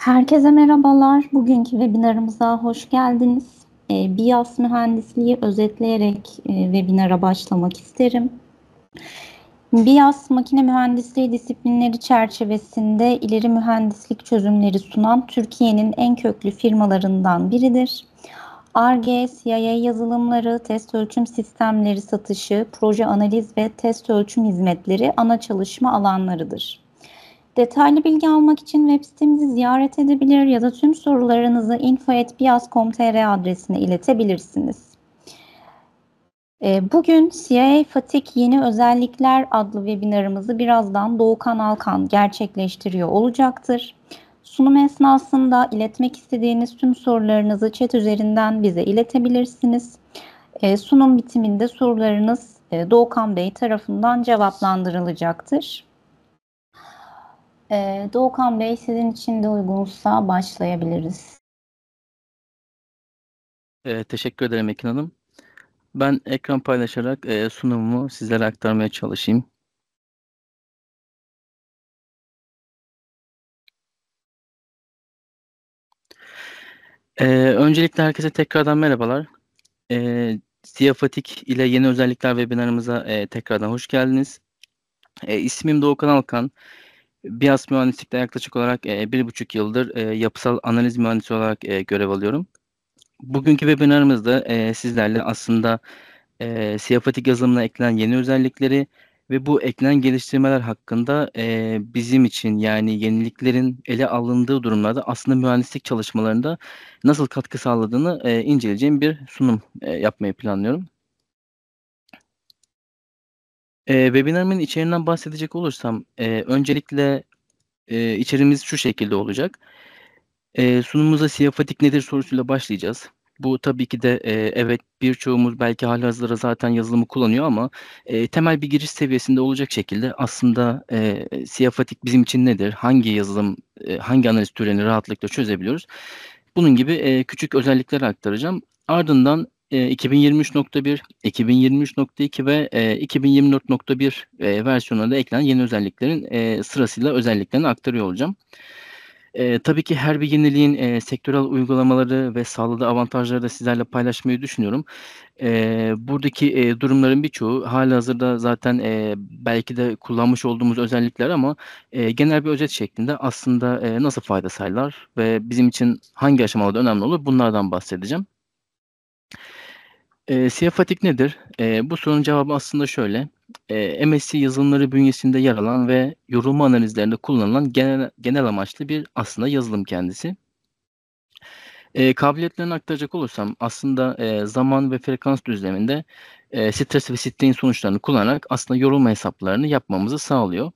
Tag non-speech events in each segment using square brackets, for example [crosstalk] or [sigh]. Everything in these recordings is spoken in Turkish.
Herkese merhabalar. Bugünkü webinarımıza hoş geldiniz. E, ee, BIAS mühendisliği özetleyerek e, webinara başlamak isterim. BIAS makine mühendisliği disiplinleri çerçevesinde ileri mühendislik çözümleri sunan Türkiye'nin en köklü firmalarından biridir. ARGE, CIA yazılımları, test ölçüm sistemleri satışı, proje analiz ve test ölçüm hizmetleri ana çalışma alanlarıdır. Detaylı bilgi almak için web sitemizi ziyaret edebilir ya da tüm sorularınızı info.bias.com.tr adresine iletebilirsiniz. Ee, bugün CIA Fatik Yeni Özellikler adlı webinarımızı birazdan Doğukan Alkan gerçekleştiriyor olacaktır. Sunum esnasında iletmek istediğiniz tüm sorularınızı chat üzerinden bize iletebilirsiniz. Ee, sunum bitiminde sorularınız e, Doğukan Bey tarafından cevaplandırılacaktır. Ee, Doğukan Bey sizin için de uygunsa başlayabiliriz. Ee, teşekkür ederim Ekin Hanım. Ben ekran paylaşarak e, sunumumu sizlere aktarmaya çalışayım. Ee, öncelikle herkese tekrardan merhabalar. Ee, Siyafatik ile yeni özellikler webinarımıza e, tekrardan hoş geldiniz. E, ismim Doğukan Alkan. Biraz mühendislikte yaklaşık olarak e, bir buçuk yıldır e, yapısal analiz mühendisi olarak e, görev alıyorum. Bugünkü webinarımızda e, sizlerle aslında e, siyafatik yazılımına eklenen yeni özellikleri ve bu eklenen geliştirmeler hakkında e, bizim için yani yeniliklerin ele alındığı durumlarda aslında mühendislik çalışmalarında nasıl katkı sağladığını e, inceleyeceğim bir sunum e, yapmayı planlıyorum. E, webinarımın içeriğinden bahsedecek olursam e, öncelikle e, içerimiz şu şekilde olacak. E, sunumumuza siyafatik nedir sorusuyla başlayacağız. Bu tabii ki de e, evet birçoğumuz belki halihazırda zaten yazılımı kullanıyor ama e, temel bir giriş seviyesinde olacak şekilde aslında e, siyafatik bizim için nedir, hangi yazılım, e, hangi analiz türlerini rahatlıkla çözebiliyoruz. Bunun gibi e, küçük özellikler aktaracağım. Ardından 2023.1, e, 2023.2 ve 2024.1 e, e, versiyonuna da eklenen yeni özelliklerin e, sırasıyla özelliklerini aktarıyor olacağım. tabii ki her bir yeniliğin sektörel uygulamaları ve sağladığı avantajları da sizlerle paylaşmayı düşünüyorum. buradaki durumların birçoğu hali hazırda zaten belki de kullanmış olduğumuz özellikler ama genel bir özet şeklinde aslında nasıl fayda sayılar ve bizim için hangi aşamalarda önemli olur bunlardan bahsedeceğim. E, siyafatik nedir? E, bu sorunun cevabı aslında şöyle. E, ee, MSC yazılımları bünyesinde yer alan ve yorulma analizlerinde kullanılan genel, genel amaçlı bir aslında yazılım kendisi. E, kabiliyetlerini aktaracak olursam aslında e, zaman ve frekans düzleminde e, stres ve sitliğin sonuçlarını kullanarak aslında yorulma hesaplarını yapmamızı sağlıyor.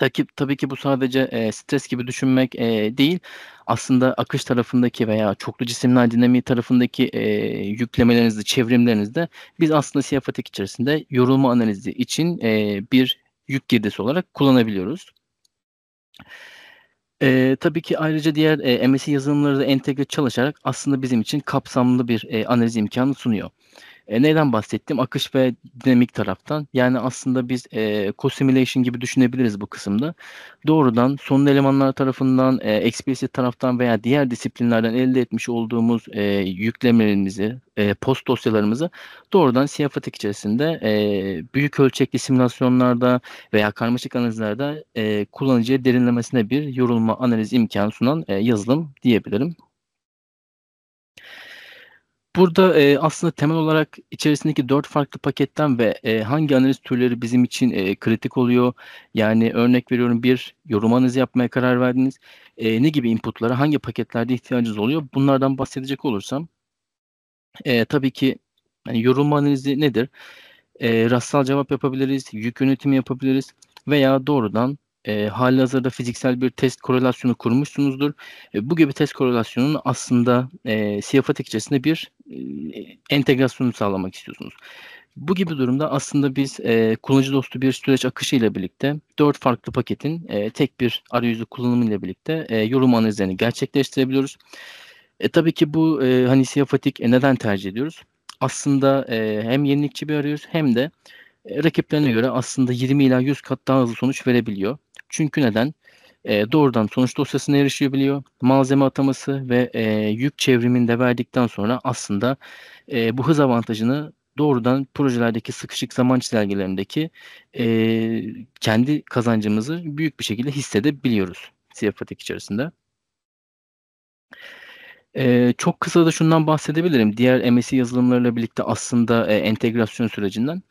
Tabii, tabii ki bu sadece e, stres gibi düşünmek e, değil. Aslında akış tarafındaki veya çoklu cisimler dinamiği tarafındaki e, yüklemelerinizde, çevrimlerinizde biz aslında siyafatik içerisinde yorulma analizi için e, bir yük girdisi olarak kullanabiliyoruz. E, tabii ki ayrıca diğer e, MSI yazılımları da entegre çalışarak aslında bizim için kapsamlı bir e, analiz imkanı sunuyor. E, neyden bahsettim? Akış ve dinamik taraftan. Yani aslında biz e, co-simulation gibi düşünebiliriz bu kısımda. Doğrudan sonlu elemanlar tarafından, e, explicit taraftan veya diğer disiplinlerden elde etmiş olduğumuz e, yüklemelerimizi, e, post dosyalarımızı doğrudan siyafatik içerisinde e, büyük ölçekli simülasyonlarda veya karmaşık analizlerde e, kullanıcıya derinlemesine bir yorulma analiz imkanı sunan e, yazılım diyebilirim. Burada e, aslında temel olarak içerisindeki dört farklı paketten ve e, hangi analiz türleri bizim için e, kritik oluyor? Yani örnek veriyorum bir yorum analizi yapmaya karar verdiniz. E, ne gibi inputlara, hangi paketlerde ihtiyacınız oluyor? Bunlardan bahsedecek olursam e, tabii ki yani yorum analizi nedir? E, rastsal cevap yapabiliriz, yük yönetimi yapabiliriz veya doğrudan e, hali hazırda fiziksel bir test korelasyonu kurmuşsunuzdur. E, bu gibi test korelasyonun aslında e, siyafatik içerisinde bir e, entegrasyonu sağlamak istiyorsunuz. Bu gibi durumda aslında biz e, kullanıcı dostu bir süreç akışı ile birlikte dört farklı paketin e, tek bir arayüzü kullanımı ile birlikte e, yorum analizlerini gerçekleştirebiliyoruz. E, tabii ki bu e, hani siyafatik e, neden tercih ediyoruz? Aslında e, hem yenilikçi bir arayüz hem de rakiplerine göre aslında 20 ila 100 kat daha hızlı sonuç verebiliyor. Çünkü neden? E, doğrudan sonuç dosyasına erişebiliyor. Malzeme ataması ve e, yük çevriminde verdikten sonra aslında e, bu hız avantajını doğrudan projelerdeki sıkışık zaman çizelgelerindeki e, kendi kazancımızı büyük bir şekilde hissedebiliyoruz CFATEC içerisinde. E, çok kısa da şundan bahsedebilirim. Diğer MSI yazılımlarıyla birlikte aslında e, entegrasyon sürecinden.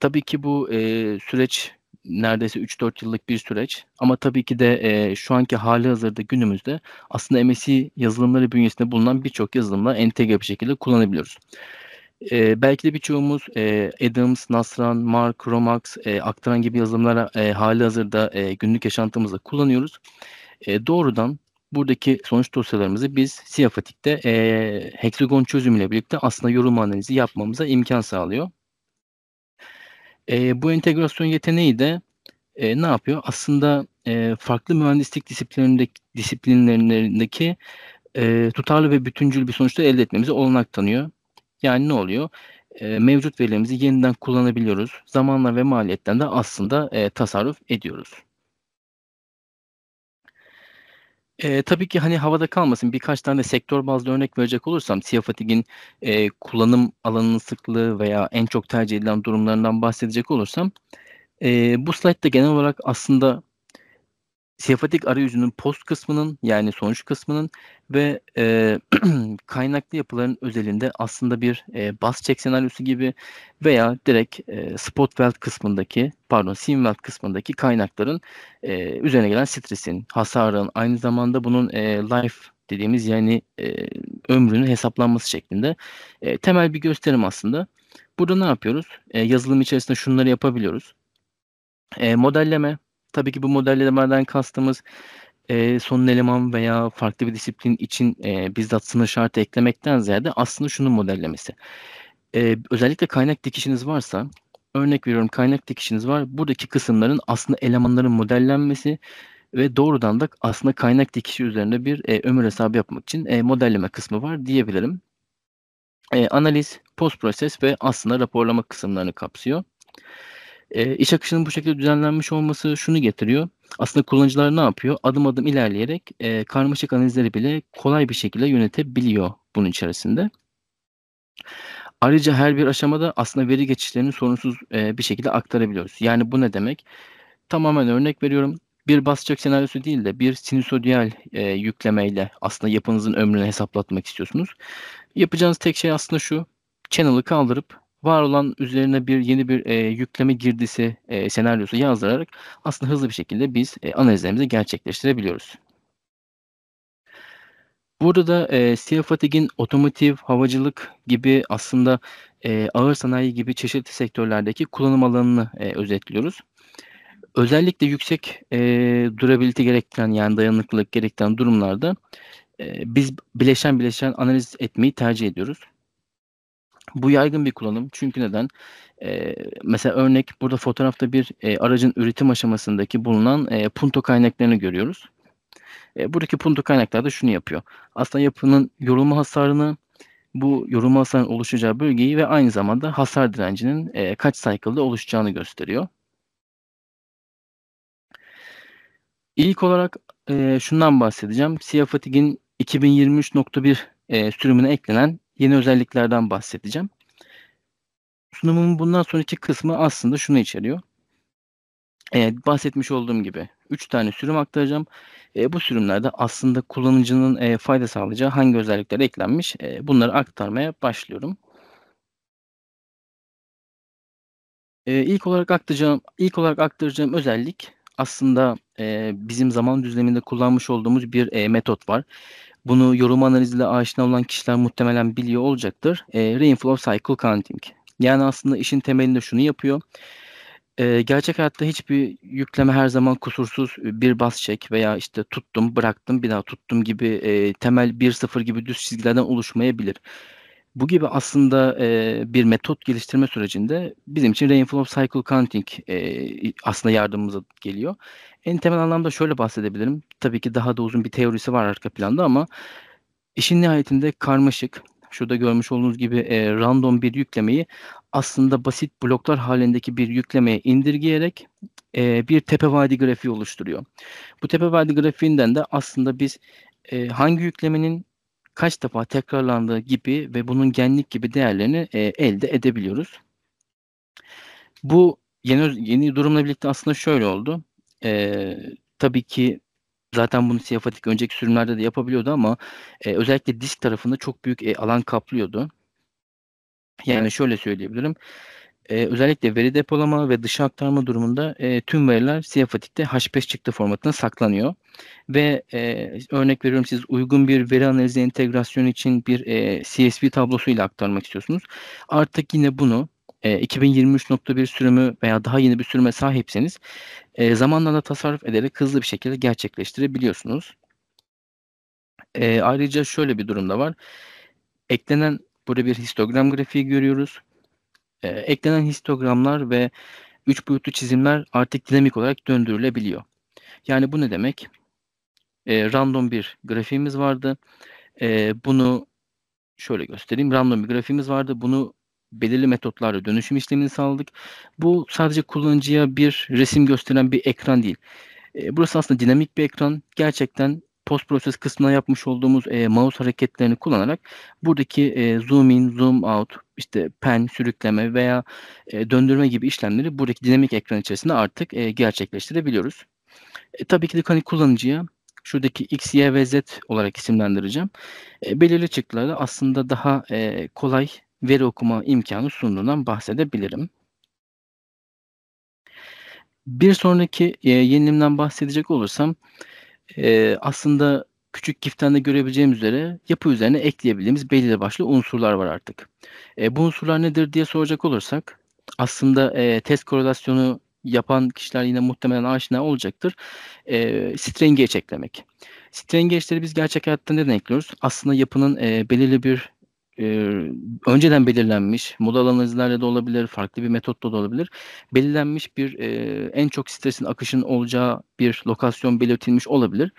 Tabii ki bu e, süreç neredeyse 3-4 yıllık bir süreç. Ama tabii ki de e, şu anki hali hazırda günümüzde aslında MSI yazılımları bünyesinde bulunan birçok yazılımla entegre bir şekilde kullanabiliyoruz. E, belki de birçoğumuz e, Adams, Nasran, Mark, Romax, e, Aktaran gibi yazılımlara e, hali hazırda e, günlük yaşantımızda kullanıyoruz. E, doğrudan buradaki sonuç dosyalarımızı biz Siafatik'te e, heksagon çözümüyle birlikte aslında yorum analizi yapmamıza imkan sağlıyor. E, bu entegrasyon yeteneği de e, ne yapıyor? Aslında e, farklı mühendislik disiplinlerindeki, disiplinlerindeki e, tutarlı ve bütüncül bir sonuçta elde etmemize olanak tanıyor. Yani ne oluyor? E, mevcut verilerimizi yeniden kullanabiliyoruz. Zamanla ve maliyetten de aslında e, tasarruf ediyoruz. Eee, tabii ki, hani, havada kalmasın, birkaç tane sektör bazlı örnek verecek olursam Siyah Fatik'in, kullanım alanının sıklığı veya en çok tercih edilen durumlarından bahsedecek olursam, eee, bu slaytta genel olarak aslında Siyafatik arayüzünün post kısmının yani sonuç kısmının ve e, [clears throat] kaynaklı yapıların özelinde aslında bir e, bas check senaryosu gibi veya direkt e, Spotwelt kısmındaki pardon seam Simwelt kısmındaki kaynakların e, üzerine gelen stresin, hasarın aynı zamanda bunun e, life dediğimiz yani e, ömrünün hesaplanması şeklinde e, temel bir gösterim aslında. Burada ne yapıyoruz? E, yazılım içerisinde şunları yapabiliyoruz. E, modelleme, Tabii ki bu modellemelerden kastımız e, sonun eleman veya farklı bir disiplin için e, bizzat sınır şartı eklemekten ziyade aslında şunun modellemesi. E, özellikle kaynak dikişiniz varsa, örnek veriyorum kaynak dikişiniz var. Buradaki kısımların aslında elemanların modellenmesi ve doğrudan da aslında kaynak dikişi üzerinde bir e, ömür hesabı yapmak için e, modelleme kısmı var diyebilirim. E, analiz, post proses ve aslında raporlama kısımlarını kapsıyor. E, iş akışının bu şekilde düzenlenmiş olması şunu getiriyor. Aslında kullanıcılar ne yapıyor? Adım adım ilerleyerek e, karmaşık analizleri bile kolay bir şekilde yönetebiliyor bunun içerisinde. Ayrıca her bir aşamada aslında veri geçişlerini sorunsuz e, bir şekilde aktarabiliyoruz. Yani bu ne demek? Tamamen örnek veriyorum. Bir basacak senaryosu değil de bir sinüsoidal e, yüklemeyle aslında yapınızın ömrünü hesaplatmak istiyorsunuz. Yapacağınız tek şey aslında şu. Channel'ı kaldırıp var olan üzerine bir yeni bir e, yükleme girdisi e, senaryosu yazdırarak aslında hızlı bir şekilde biz e, analizlerimizi gerçekleştirebiliyoruz. Burada da e, Siyah Fatig'in otomotiv, havacılık gibi aslında e, ağır sanayi gibi çeşitli sektörlerdeki kullanım alanını e, özetliyoruz. Özellikle yüksek e, durability gerektiren yani dayanıklılık gerektiren durumlarda e, biz bileşen bileşen analiz etmeyi tercih ediyoruz. Bu yaygın bir kullanım. Çünkü neden? Ee, mesela örnek burada fotoğrafta bir e, aracın üretim aşamasındaki bulunan e, punto kaynaklarını görüyoruz. E, buradaki punto kaynaklar da şunu yapıyor. Aslında yapının yorulma hasarını, bu yorulma hasarının oluşacağı bölgeyi ve aynı zamanda hasar direncinin e, kaç cycle'da oluşacağını gösteriyor. İlk olarak e, şundan bahsedeceğim. Siyah 2023.1 e, sürümüne eklenen yeni özelliklerden bahsedeceğim. Sunumumun bundan sonraki kısmı aslında şunu içeriyor. Ee, bahsetmiş olduğum gibi 3 tane sürüm aktaracağım. E, bu sürümlerde aslında kullanıcının e, fayda sağlayacağı hangi özellikler eklenmiş e, bunları aktarmaya başlıyorum. E, ilk olarak aktaracağım ilk olarak aktaracağım özellik aslında e, bizim zaman düzleminde kullanmış olduğumuz bir e, metot var. Bunu yorum analiziyle aşina olan kişiler muhtemelen biliyor olacaktır. E, Reinflow Cycle Counting. Yani aslında işin temelinde şunu yapıyor. E, gerçek hayatta hiçbir yükleme her zaman kusursuz e, bir bas çek veya işte tuttum bıraktım bir daha tuttum gibi e, temel 1-0 gibi düz çizgilerden oluşmayabilir. Bu gibi aslında e, bir metot geliştirme sürecinde bizim için Rainfall Cycle Counting e, aslında yardımımıza geliyor. En temel anlamda şöyle bahsedebilirim. Tabii ki daha da uzun bir teorisi var arka planda ama işin nihayetinde karmaşık, şurada görmüş olduğunuz gibi e, random bir yüklemeyi aslında basit bloklar halindeki bir yüklemeye indirgeyerek e, bir tepe vadi grafiği oluşturuyor. Bu tepe vadi grafiğinden de aslında biz e, hangi yüklemenin kaç defa tekrarlandığı gibi ve bunun genlik gibi değerlerini e, elde edebiliyoruz. Bu yeni yeni durumla birlikte aslında şöyle oldu. E, tabii ki zaten bunu Siyafatik önceki sürümlerde de yapabiliyordu ama e, özellikle disk tarafında çok büyük e, alan kaplıyordu. Yani evet. şöyle söyleyebilirim e, özellikle veri depolama ve dışa aktarma durumunda e, tüm veriler Siyafatik'te H5 çıktı formatına saklanıyor. Ve e, örnek veriyorum siz uygun bir veri analizi entegrasyonu için bir e, CSV tablosuyla aktarmak istiyorsunuz. Artık yine bunu e, 2023.1 sürümü veya daha yeni bir sürüme sahipseniz e, zamanla da tasarruf ederek hızlı bir şekilde gerçekleştirebiliyorsunuz. E, ayrıca şöyle bir durumda var. Eklenen burada bir histogram grafiği görüyoruz e, eklenen histogramlar ve üç boyutlu çizimler artık dinamik olarak döndürülebiliyor. Yani bu ne demek? E, random bir grafiğimiz vardı. E, bunu şöyle göstereyim. Random bir grafiğimiz vardı. Bunu belirli metotlarla dönüşüm işlemini sağladık. Bu sadece kullanıcıya bir resim gösteren bir ekran değil. E, burası aslında dinamik bir ekran. Gerçekten post proses kısmına yapmış olduğumuz e, mouse hareketlerini kullanarak buradaki e, zoom in, zoom out, işte pen, sürükleme veya e, döndürme gibi işlemleri buradaki dinamik ekran içerisinde artık e, gerçekleştirebiliyoruz. E, tabii ki de hani kullanıcıya şuradaki X, Y ve Z olarak isimlendireceğim. E, belirli çıktılarda aslında daha e, kolay veri okuma imkanı sunduğundan bahsedebilirim. Bir sonraki e, yenilimden bahsedecek olursam e, aslında küçük GIF'ten de görebileceğimiz üzere yapı üzerine ekleyebildiğimiz belli başlı unsurlar var artık. E, bu unsurlar nedir diye soracak olursak aslında e, test korelasyonu yapan kişiler yine muhtemelen aşina olacaktır. E, strain gauge eklemek. Strain biz gerçek hayatta neden ekliyoruz? Aslında yapının e, belirli bir e, önceden belirlenmiş, moda analizlerle de olabilir, farklı bir metotla da olabilir. Belirlenmiş bir e, en çok stresin akışın olacağı bir lokasyon belirtilmiş olabilir.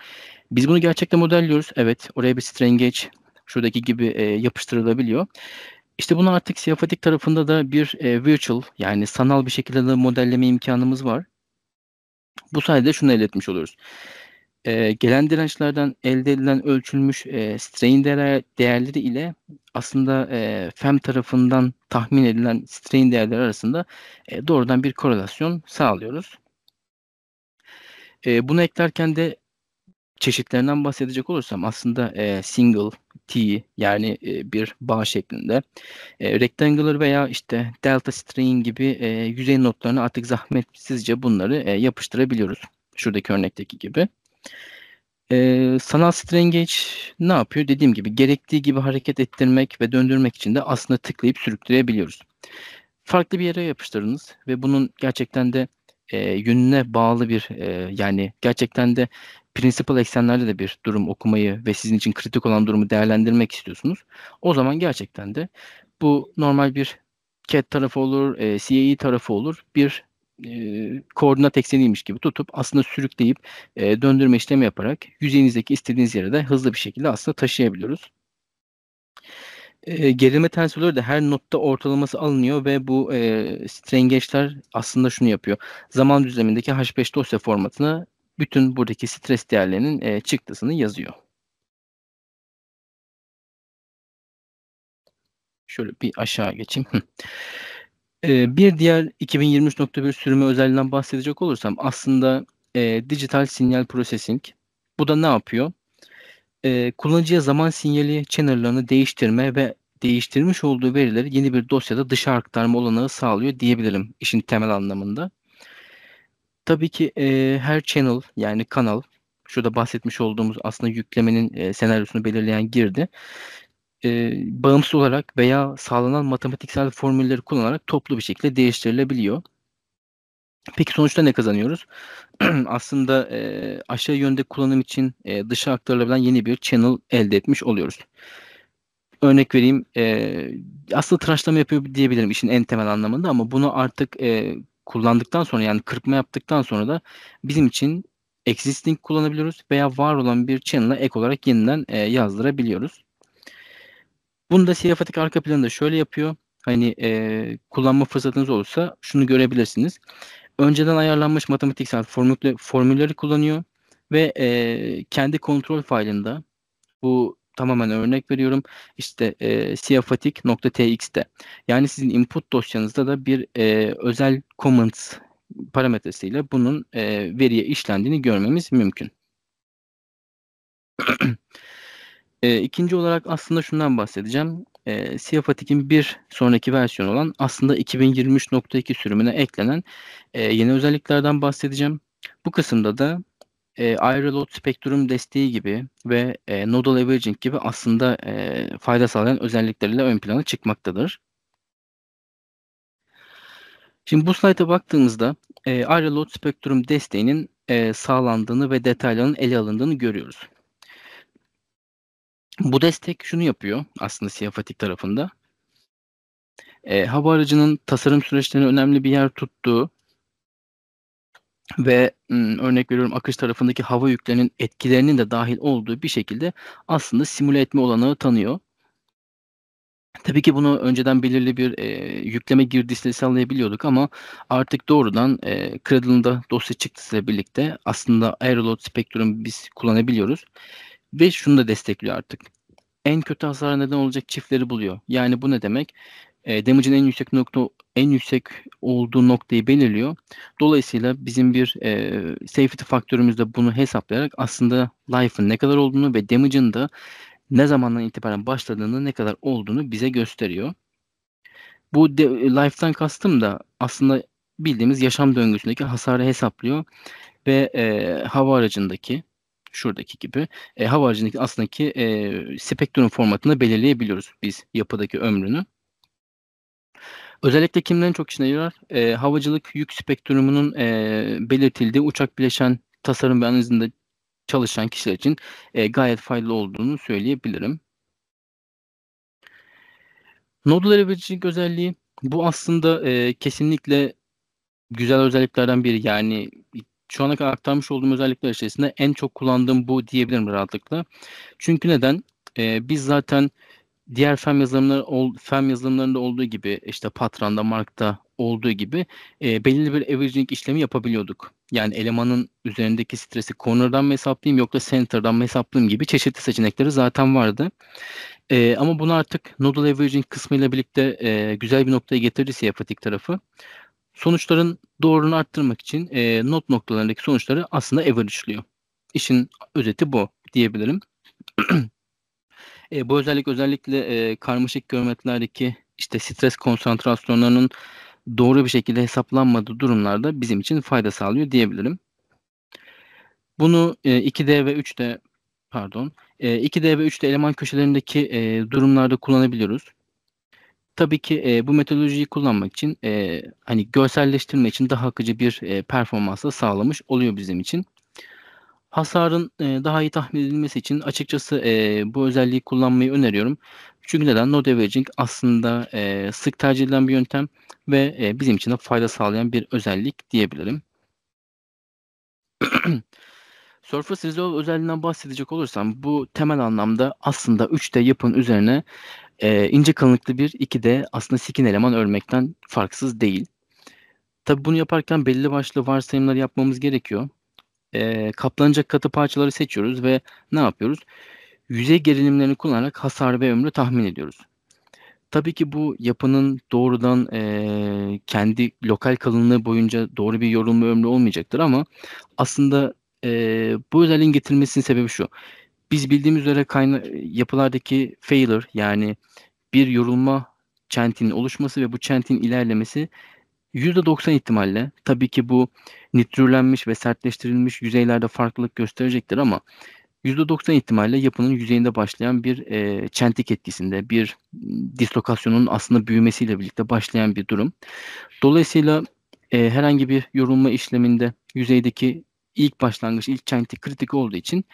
Biz bunu gerçekten modelliyoruz. Evet, oraya bir strengeç şuradaki gibi e, yapıştırılabiliyor. İşte bunu artık siyafatik tarafında da bir e, virtual yani sanal bir şekilde de modelleme imkanımız var. Bu sayede şunu elde etmiş oluyoruz e, gelen dirençlerden elde edilen ölçülmüş e, strain değerleri ile aslında e, FEM tarafından tahmin edilen strain değerleri arasında e, doğrudan bir korelasyon sağlıyoruz. E, bunu eklerken de çeşitlerinden bahsedecek olursam aslında e, single, T yani e, bir bağ şeklinde e, rectangular veya işte delta strain gibi e, yüzey notlarına artık zahmetsizce bunları e, yapıştırabiliyoruz. Şuradaki örnekteki gibi. Ee, sanal strengeç ne yapıyor? Dediğim gibi gerektiği gibi hareket ettirmek ve döndürmek için de aslında tıklayıp sürükleyebiliyoruz. Farklı bir yere yapıştırınız ve bunun gerçekten de e, yönüne bağlı bir e, yani gerçekten de principal eksenlerde de bir durum okumayı ve sizin için kritik olan durumu değerlendirmek istiyorsunuz. O zaman gerçekten de bu normal bir CAD tarafı olur, e, CAE tarafı olur. Bir e, koordinat ekseniymiş gibi tutup aslında sürükleyip e, döndürme işlemi yaparak yüzeyinizdeki istediğiniz yere de hızlı bir şekilde aslında taşıyabiliyoruz. E, gerilme tensörleri de her notta ortalaması alınıyor ve bu e, strengeçler aslında şunu yapıyor. Zaman düzlemindeki H5 dosya formatına bütün buradaki stres değerlerinin e, çıktısını yazıyor. Şöyle bir aşağı geçeyim. Ee, bir diğer 2023.1 sürümü özelliğinden bahsedecek olursam aslında e, dijital sinyal processing. Bu da ne yapıyor? E, kullanıcıya zaman sinyali channel'larını değiştirme ve değiştirmiş olduğu verileri yeni bir dosyada dışa aktarma olanağı sağlıyor diyebilirim işin temel anlamında. Tabii ki e, her channel yani kanal şurada bahsetmiş olduğumuz aslında yüklemenin e, senaryosunu belirleyen girdi e, bağımsız olarak veya sağlanan matematiksel formülleri kullanarak toplu bir şekilde değiştirilebiliyor. Peki sonuçta ne kazanıyoruz? [clears throat] Aslında e, aşağı yönde kullanım için e, dışa aktarılabilen yeni bir channel elde etmiş oluyoruz. Örnek vereyim, e, aslında tıraşlama yapıyor diyebilirim işin en temel anlamında ama bunu artık e, kullandıktan sonra yani kırpma yaptıktan sonra da bizim için existing kullanabiliyoruz veya var olan bir channel'a ek olarak yeniden e, yazdırabiliyoruz. Bunu da Siyafatik arka planında şöyle yapıyor. Hani e, kullanma fırsatınız olursa şunu görebilirsiniz. Önceden ayarlanmış matematiksel formül, formülleri kullanıyor ve e, kendi kontrol failinde bu tamamen örnek veriyorum. işte e, siyafatik.tx'te yani sizin input dosyanızda da bir e, özel comments parametresiyle bunun e, veriye işlendiğini görmemiz mümkün. [clears throat] E, ikinci olarak aslında şundan bahsedeceğim. E, ee, Siyah Fatik'in bir sonraki versiyonu olan aslında 2023.2 sürümüne eklenen e, yeni özelliklerden bahsedeceğim. Bu kısımda da e, Aerolot Spectrum desteği gibi ve e, Nodal Averaging gibi aslında e, fayda sağlayan özellikleriyle ön plana çıkmaktadır. Şimdi bu slayta baktığımızda e, Aerolot Spectrum desteğinin e, sağlandığını ve detaylarının ele alındığını görüyoruz. Bu destek şunu yapıyor aslında Siyafatik tarafında. E, hava aracının tasarım süreçlerine önemli bir yer tuttuğu ve m, örnek veriyorum akış tarafındaki hava yüklerinin etkilerinin de dahil olduğu bir şekilde aslında simüle etme olanağı tanıyor. Tabii ki bunu önceden belirli bir e, yükleme girdisiyle sağlayabiliyorduk ama artık doğrudan e, Cradle'ın da dosya çıktısıyla birlikte aslında Aerolot Spectrum'u biz kullanabiliyoruz. Ve şunu da destekliyor artık. En kötü hasara neden olacak çiftleri buluyor. Yani bu ne demek? E, damage'in en yüksek nokta en yüksek olduğu noktayı belirliyor. Dolayısıyla bizim bir e, safety faktörümüzde bunu hesaplayarak aslında life'ın ne kadar olduğunu ve damage'ın de ne zamandan itibaren başladığını ne kadar olduğunu bize gösteriyor. Bu de, life'tan kastım da aslında bildiğimiz yaşam döngüsündeki hasarı hesaplıyor ve e, hava aracındaki şuradaki gibi e, hava harcındaki aslındaki e, spektrum formatını belirleyebiliyoruz biz yapıdaki ömrünü. Özellikle kimlerin çok işine yarar? E, havacılık yük spektrumunun e, belirtildiği uçak bileşen tasarım ve analizinde çalışan kişiler için e, gayet faydalı olduğunu söyleyebilirim. Nodal vericilik özelliği bu aslında e, kesinlikle güzel özelliklerden biri. Yani şu ana kadar aktarmış olduğum özellikler içerisinde en çok kullandığım bu diyebilirim rahatlıkla. Çünkü neden? E, biz zaten diğer FEM yazılımları FEM yazılımlarında olduğu gibi işte Patran'da, Mark'ta olduğu gibi e, belirli bir averaging işlemi yapabiliyorduk. Yani elemanın üzerindeki stresi corner'dan mı hesaplayayım yoksa center'dan mı hesaplayayım gibi çeşitli seçenekleri zaten vardı. E, ama bunu artık nodal averaging kısmıyla birlikte e, güzel bir noktaya getirdi Siyafatik tarafı sonuçların doğruluğunu arttırmak için e, not noktalarındaki sonuçları aslında average'lıyor. İşin özeti bu diyebilirim. [clears throat] e, bu özellik özellikle e, karmaşık geometrilerdeki işte stres konsantrasyonlarının doğru bir şekilde hesaplanmadığı durumlarda bizim için fayda sağlıyor diyebilirim. Bunu e, 2D ve 3D pardon e, 2D ve 3D eleman köşelerindeki e, durumlarda kullanabiliyoruz tabii ki e, bu metodolojiyi kullanmak için e, hani görselleştirme için daha akıcı bir e, performans sağlamış oluyor bizim için. Hasarın e, daha iyi tahmin edilmesi için açıkçası e, bu özelliği kullanmayı öneriyorum. Çünkü neden? Node averaging aslında e, sık tercih edilen bir yöntem ve e, bizim için de fayda sağlayan bir özellik diyebilirim. [clears throat] Surface Resolve özelliğinden bahsedecek olursam bu temel anlamda aslında 3D yapın üzerine e, ince kalınlıklı bir iki de aslında sikin eleman örmekten farksız değil. Tabi bunu yaparken belli başlı varsayımlar yapmamız gerekiyor. E, kaplanacak katı parçaları seçiyoruz ve ne yapıyoruz? Yüzey gerilimlerini kullanarak hasar ve ömrü tahmin ediyoruz. Tabii ki bu yapının doğrudan e, kendi lokal kalınlığı boyunca doğru bir yorulma ömrü olmayacaktır ama aslında e, bu özelliğin getirilmesinin sebebi şu biz bildiğimiz üzere kayna yapılardaki failure yani bir yorulma çentinin oluşması ve bu çentin ilerlemesi %90 ihtimalle tabii ki bu nitrürlenmiş ve sertleştirilmiş yüzeylerde farklılık gösterecektir ama %90 ihtimalle yapının yüzeyinde başlayan bir e, çentik etkisinde bir dislokasyonun aslında büyümesiyle birlikte başlayan bir durum. Dolayısıyla e, herhangi bir yorulma işleminde yüzeydeki ilk başlangıç, ilk çentik kritik olduğu için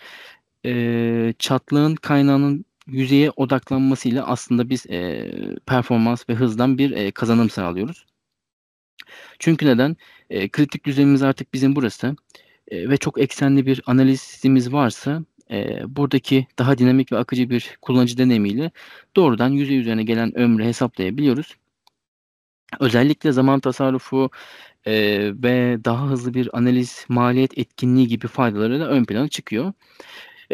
e, çatlağın kaynağının yüzeye odaklanmasıyla aslında biz e, performans ve hızdan bir e, kazanım sağlıyoruz. Çünkü neden? E, kritik düzlemimiz artık bizim burası e, ve çok eksenli bir analizimiz varsa e, buradaki daha dinamik ve akıcı bir kullanıcı deneyimiyle doğrudan yüzey üzerine gelen ömrü hesaplayabiliyoruz. Özellikle zaman tasarrufu e, ve daha hızlı bir analiz maliyet etkinliği gibi faydaları da ön plana çıkıyor.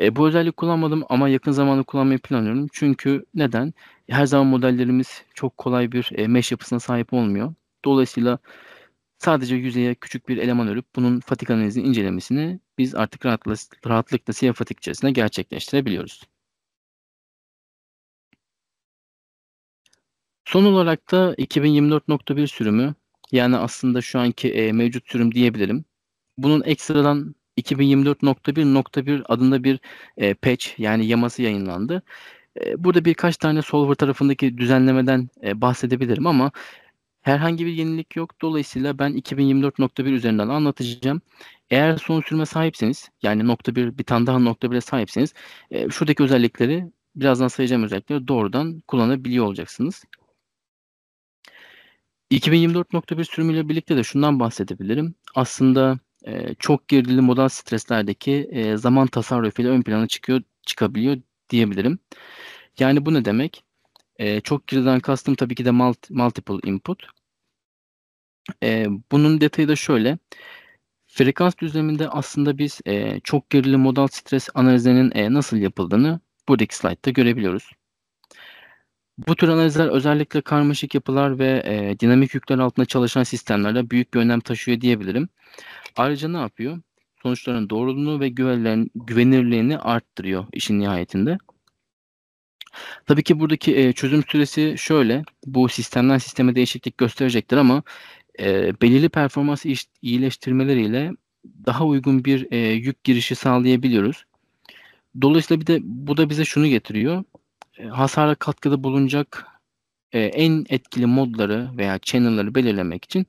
E, bu özellik kullanmadım ama yakın zamanda kullanmayı planlıyorum. Çünkü neden? Her zaman modellerimiz çok kolay bir e, mesh yapısına sahip olmuyor. Dolayısıyla sadece yüzeye küçük bir eleman örüp bunun fatik analizini incelemesini biz artık rahatla, rahatlıkla siyah fatik içerisinde gerçekleştirebiliyoruz. Son olarak da 2024.1 sürümü yani aslında şu anki e, mevcut sürüm diyebilirim. Bunun ekstradan 2024.1.1 adında bir e, patch yani yaması yayınlandı. E, burada birkaç tane solver tarafındaki düzenlemeden e, bahsedebilirim ama herhangi bir yenilik yok. Dolayısıyla ben 2024.1 üzerinden anlatacağım. Eğer son sürme sahipseniz yani nokta bir bir tane daha nokta bire sahipseniz e, şuradaki özellikleri birazdan sayacağım özellikleri doğrudan kullanabiliyor olacaksınız. 2024.1 sürümüyle birlikte de şundan bahsedebilirim. Aslında e, çok gerilim modal streslerdeki e, zaman tasarrufuyla ön plana çıkıyor çıkabiliyor diyebilirim. Yani bu ne demek? E, çok geriden kastım tabii ki de multi, multiple input. E, bunun detayı da şöyle. Frekans düzleminde aslında biz e, çok gerili modal stres analizinin e, nasıl yapıldığını buradaki slaytta görebiliyoruz. Bu tür analizler özellikle karmaşık yapılar ve e, dinamik yükler altında çalışan sistemlerde büyük bir önem taşıyor diyebilirim. Ayrıca ne yapıyor? Sonuçların doğruluğunu ve güvenirliğini arttırıyor işin nihayetinde. Tabii ki buradaki e, çözüm süresi şöyle. Bu sistemden sisteme değişiklik gösterecektir ama e, belirli performans iyileştirmeleriyle daha uygun bir e, yük girişi sağlayabiliyoruz. Dolayısıyla bir de bu da bize şunu getiriyor. E, hasara katkıda bulunacak e, en etkili modları veya channel'ları belirlemek için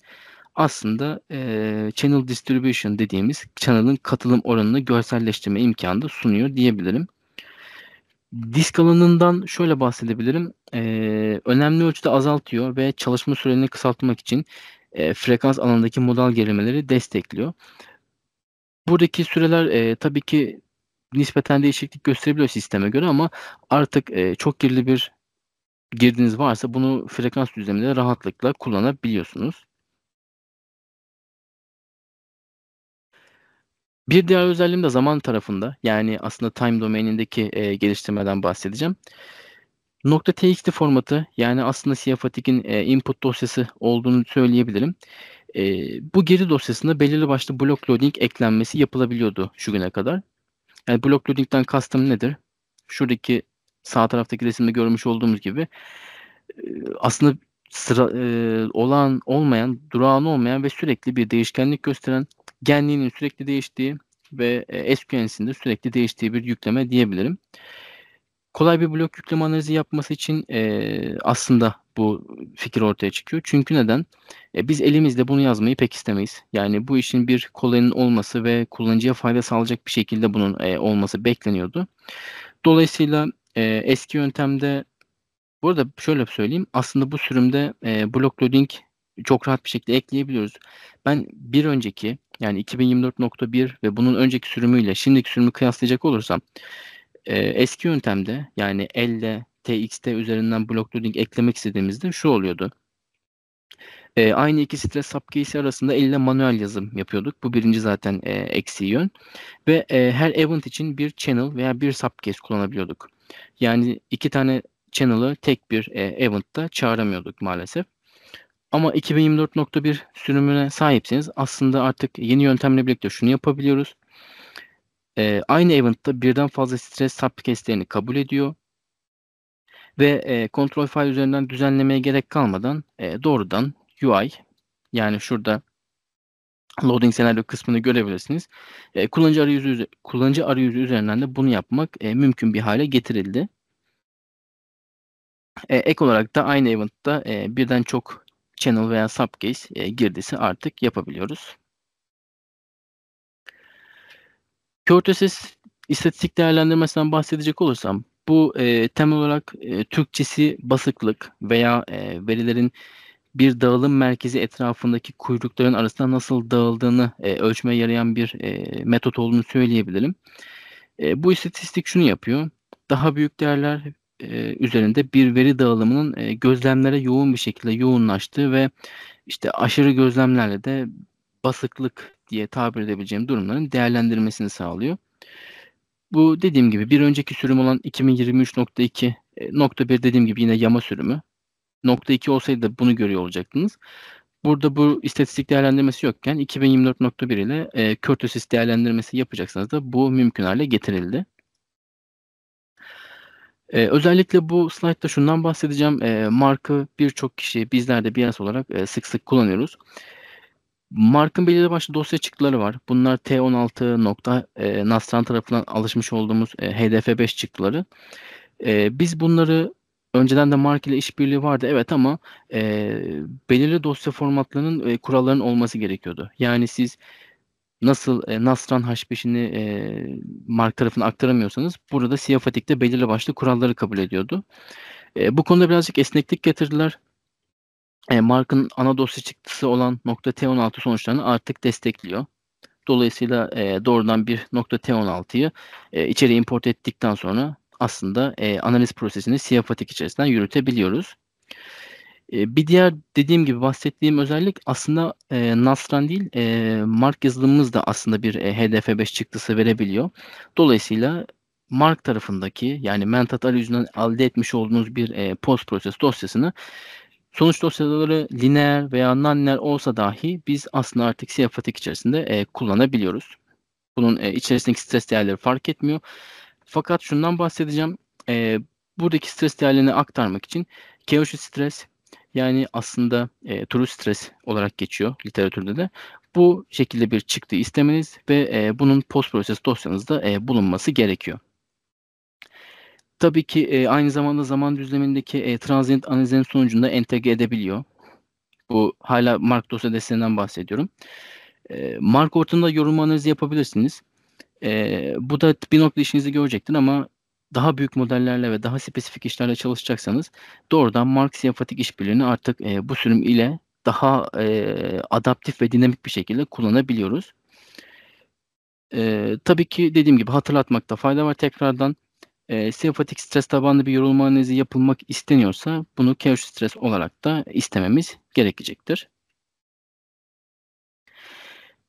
aslında e, channel distribution dediğimiz channel'ın katılım oranını görselleştirme imkanı da sunuyor diyebilirim. Disk alanından şöyle bahsedebilirim. E, önemli ölçüde azaltıyor ve çalışma sürelerini kısaltmak için e, frekans alanındaki modal gerimeleri destekliyor. Buradaki süreler e, tabii ki nispeten değişiklik gösterebiliyor sisteme göre ama artık e, çok girili bir girdiniz varsa bunu frekans düzleminde rahatlıkla kullanabiliyorsunuz. Bir diğer özelliğim de zaman tarafında yani aslında time domainindeki e, geliştirmeden bahsedeceğim. Nokta .txt formatı yani aslında Siafatik'in e, input dosyası olduğunu söyleyebilirim. E, bu geri dosyasında belirli başlı block loading eklenmesi yapılabiliyordu şu güne kadar. Yani block loading'den kastım nedir? Şuradaki sağ taraftaki resimde görmüş olduğumuz gibi e, aslında sıra e, olan olmayan, durağan olmayan ve sürekli bir değişkenlik gösteren genliğinin sürekli değiştiği ve e, SQL'sinde sürekli değiştiği bir yükleme diyebilirim. Kolay bir blok yükleme analizi yapması için e, aslında bu fikir ortaya çıkıyor. Çünkü neden? E, biz elimizde bunu yazmayı pek istemeyiz. Yani bu işin bir kolayının olması ve kullanıcıya fayda sağlayacak bir şekilde bunun e, olması bekleniyordu. Dolayısıyla e, eski yöntemde burada şöyle söyleyeyim. Aslında bu sürümde e, block loading çok rahat bir şekilde ekleyebiliyoruz. Ben bir önceki yani 2024.1 ve bunun önceki sürümüyle şimdiki sürümü kıyaslayacak olursam e, eski yöntemde yani elle TXT üzerinden block loading eklemek istediğimizde şu oluyordu. E, aynı iki stres subcase'i arasında elle manuel yazım yapıyorduk. Bu birinci zaten e, eksi yön. Ve e, her event için bir channel veya bir subcase kullanabiliyorduk. Yani iki tane channel'ı tek bir e, event'ta çağıramıyorduk maalesef. Ama 2024.1 sürümüne sahipseniz aslında artık yeni yöntemle birlikte şunu yapabiliyoruz. Ee, aynı eventta birden fazla stres subcastlerini kabul ediyor. Ve e, kontrol file üzerinden düzenlemeye gerek kalmadan e, doğrudan UI yani şurada loading senaryo kısmını görebilirsiniz. E, kullanıcı arayüzü kullanıcı arayüzü üzerinden de bunu yapmak e, mümkün bir hale getirildi. E, ek olarak da aynı eventta e, birden çok channel veya subcase e, girdisi artık yapabiliyoruz. Körtesiz istatistik değerlendirmesinden bahsedecek olursam bu e, temel olarak e, Türkçesi basıklık veya e, verilerin bir dağılım merkezi etrafındaki kuyrukların arasında nasıl dağıldığını e, ölçmeye yarayan bir e, metot olduğunu söyleyebilirim. E, bu istatistik şunu yapıyor. Daha büyük değerler e, üzerinde bir veri dağılımının e, gözlemlere yoğun bir şekilde yoğunlaştığı ve işte aşırı gözlemlerle de basıklık diye tabir edebileceğim durumların değerlendirmesini sağlıyor. Bu dediğim gibi bir önceki sürüm olan 2023.2 e, dediğim gibi yine yama sürümü. Nokta 2 olsaydı da bunu görüyor olacaktınız. Burada bu istatistik değerlendirmesi yokken 2024.1 ile e, Kurtosis değerlendirmesi yapacaksanız da bu mümkün hale getirildi. Ee, özellikle bu slaytta şundan bahsedeceğim. Ee, markı birçok kişi bizler de BS olarak e, sık sık kullanıyoruz. Markın belirli başlı dosya çıktıları var. Bunlar T16 nokta e, Nastran tarafından alışmış olduğumuz e, HDF5 çıktıları. E, biz bunları önceden de Mark ile işbirliği vardı evet ama e, belirli dosya formatlarının e, kurallarının olması gerekiyordu. Yani siz nasıl e, Nasran Haşbeş'ini e, Mark tarafına aktaramıyorsanız burada Siyah Fatik'te belirli başlı kuralları kabul ediyordu. E, bu konuda birazcık esneklik getirdiler. E, Mark'ın ana dosya çıktısı olan nokta T16 sonuçlarını artık destekliyor. Dolayısıyla e, doğrudan bir nokta T16'yı e, içeri import ettikten sonra aslında e, analiz prosesini Siyah Fatik içerisinden yürütebiliyoruz bir diğer dediğim gibi bahsettiğim özellik aslında e, Nasran değil e, Mark yazılımımız da aslında bir e, HDF5 çıktısı verebiliyor. Dolayısıyla Mark tarafındaki yani mentat yüzünden elde etmiş olduğunuz bir e, post proses dosyasını sonuç dosyaları lineer veya nonlineer olsa dahi biz aslında artık siyafatik içerisinde e, kullanabiliyoruz. Bunun e, içerisindeki stres değerleri fark etmiyor. Fakat şundan bahsedeceğim. E, buradaki stres değerlerini aktarmak için Keoshi stres, yani aslında e, true stres olarak geçiyor literatürde de. Bu şekilde bir çıktı istemeniz ve e, bunun post proses dosyanızda e, bulunması gerekiyor. Tabii ki e, aynı zamanda zaman düzlemindeki e, transient analizin sonucunda entegre edebiliyor. Bu hala Mark dosya desteğinden bahsediyorum. E, Mark ortamında yorum analizi yapabilirsiniz. E, bu da bir nokta işinizi görecektir ama daha büyük modellerle ve daha spesifik işlerle çalışacaksanız doğrudan Marx Yapatik işbirliğini artık e, bu sürüm ile daha e, adaptif ve dinamik bir şekilde kullanabiliyoruz. E, tabii ki dediğim gibi hatırlatmakta fayda var tekrardan. E, Simpatik stres tabanlı bir yorulma analizi yapılmak isteniyorsa bunu Chaos stres olarak da istememiz gerekecektir.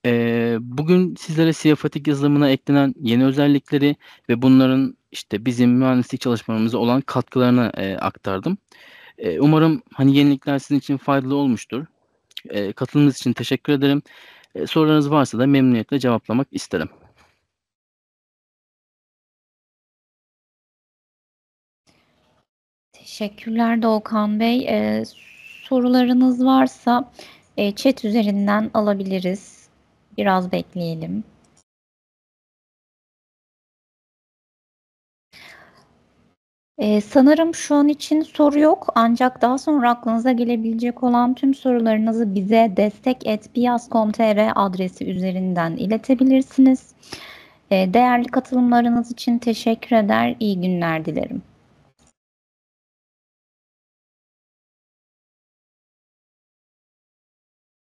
Ee, bugün sizlere siyafatik yazılımına eklenen yeni özellikleri ve bunların işte bizim mühendislik çalışmalarımıza olan katkılarını e, aktardım. E, umarım hani yenilikler sizin için faydalı olmuştur. E, katılımınız için teşekkür ederim. E, sorularınız varsa da memnuniyetle cevaplamak isterim. Teşekkürler Doğukan Bey. E, sorularınız varsa e, chat üzerinden alabiliriz. Biraz bekleyelim. Ee, sanırım şu an için soru yok ancak daha sonra aklınıza gelebilecek olan tüm sorularınızı bize destek destek.piyas.com.tr adresi üzerinden iletebilirsiniz. Ee, değerli katılımlarınız için teşekkür eder, iyi günler dilerim.